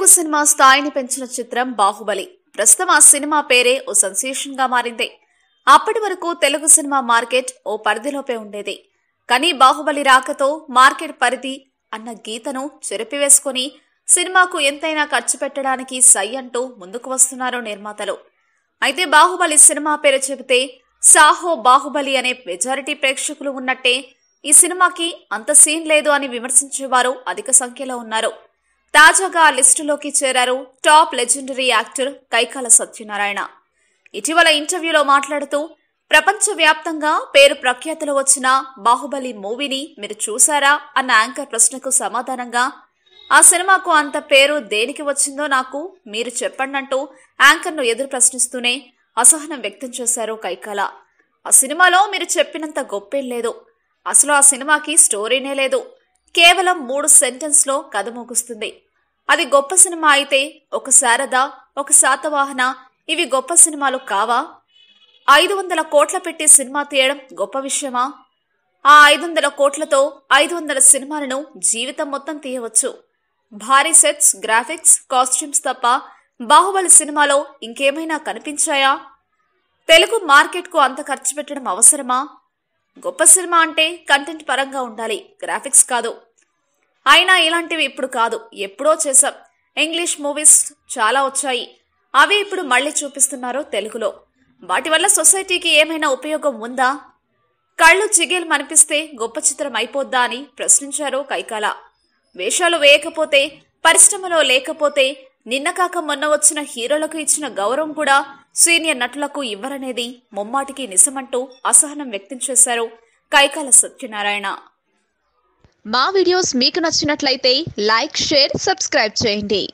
Telugu cinema స్థాయిని పెంచిన చిత్రం బాహుబలి ప్రస్తుతం ఆ సినిమా పేరే ఓ సెన్సేషన్ గా మారింది అప్పటి వరకు తెలుగు సినిమా మార్కెట్ ఓ పరిధిలోపే ఉండేది కానీ బాహుబలి రాకతో మార్కెట్ పరిధి అన్న గీతను చెరిపివేసుకుని సినిమాకు ఎంతైనా ఖర్చు పెట్టడానికి సై అంటూ ముందుకు వస్తున్నారు నిర్మాతలు అయితే బాహుబలి సినిమా పేరు చెబితే సాహో బాహుబలి అనే మెజారిటీ ప్రేక్షకులు ఉన్నట్టే ఈ సినిమాకి అంత సీన్ లేదు అని విమర్శించేవారు అధిక సంఖ్యలో ఉన్నారు తాజాగా లిస్టులోకి చేరారు top legendary actor Kaikala Satyanarayana ఇటీవల ఇంటర్వ్యూలో మాట్లాడుతూ ప్రపంచవ్యాప్తంగా పేరు ప్రఖ్యాతులు వచ్చిన బాహుబలి మూవీని మీరు చూశారా అన్న యాంకర్ ప్రశ్నకు సమాధానంగా ఆ సినిమాకు అంత పేరు దేనికి వచ్చిందో నాకు మీరు చెప్పండి అంటూ యాంకర్ను ఎదురు ప్రశ్నిస్తూనే అసహనం వ్యక్తం చేశారు కైకాల ఆ సినిమాలో మీరు చెప్పినంత గొప్పేం లేదు అసలు ఆ సినిమాకి స్టోరీనే లేదు కేవలం మూడు లో కథ ముగుస్తుంది అది గొప్ప సినిమా అయితే ఒక శారద ఒక శాతవాహన ఇవి గొప్ప సినిమాలు కావా ఐదు వందల కోట్ల పెట్టి సినిమా తీయడం గొప్ప విషయమా ఆ ఐదు వందల కోట్లతో ఐదు వందల సినిమాలను జీవితం మొత్తం తీయవచ్చు భారీ సెట్స్ గ్రాఫిక్స్ కాస్ట్యూమ్స్ తప్ప బాహుబలి సినిమాలో ఇంకేమైనా కనిపించాయా తెలుగు మార్కెట్కు అంత ఖర్చు పెట్టడం అవసరమా గొప్ప సినిమా అంటే కంటెంట్ పరంగా ఉండాలి గ్రాఫిక్స్ కాదు అయినా ఇలాంటివి ఇప్పుడు కాదు ఎప్పుడో చేశాం ఇంగ్లీష్ మూవీస్ చాలా వచ్చాయి అవి ఇప్పుడు మళ్ళీ చూపిస్తున్నారు తెలుగులో వాటి వల్ల సొసైటీకి ఏమైనా ఉపయోగం ఉందా కళ్ళు చిగేలు మనిపిస్తే గొప్ప చిత్రం అయిపోద్దా అని ప్రశ్నించారు కైకాల వేషాలు వేయకపోతే పరిశ్రమలో లేకపోతే నిన్న కాక మొన్న వచ్చిన హీరోలకు ఇచ్చిన గౌరవం కూడా సీనియర్ నటులకు ఇవ్వరనేది ముమ్మాటికి నిజమంటూ అసహనం వ్యక్తం చేశారు కైకాల సత్యనారాయణ మా వీడియోస్ మీకు నచ్చినట్లయితే లైక్ షేర్ సబ్స్క్రైబ్ చేయండి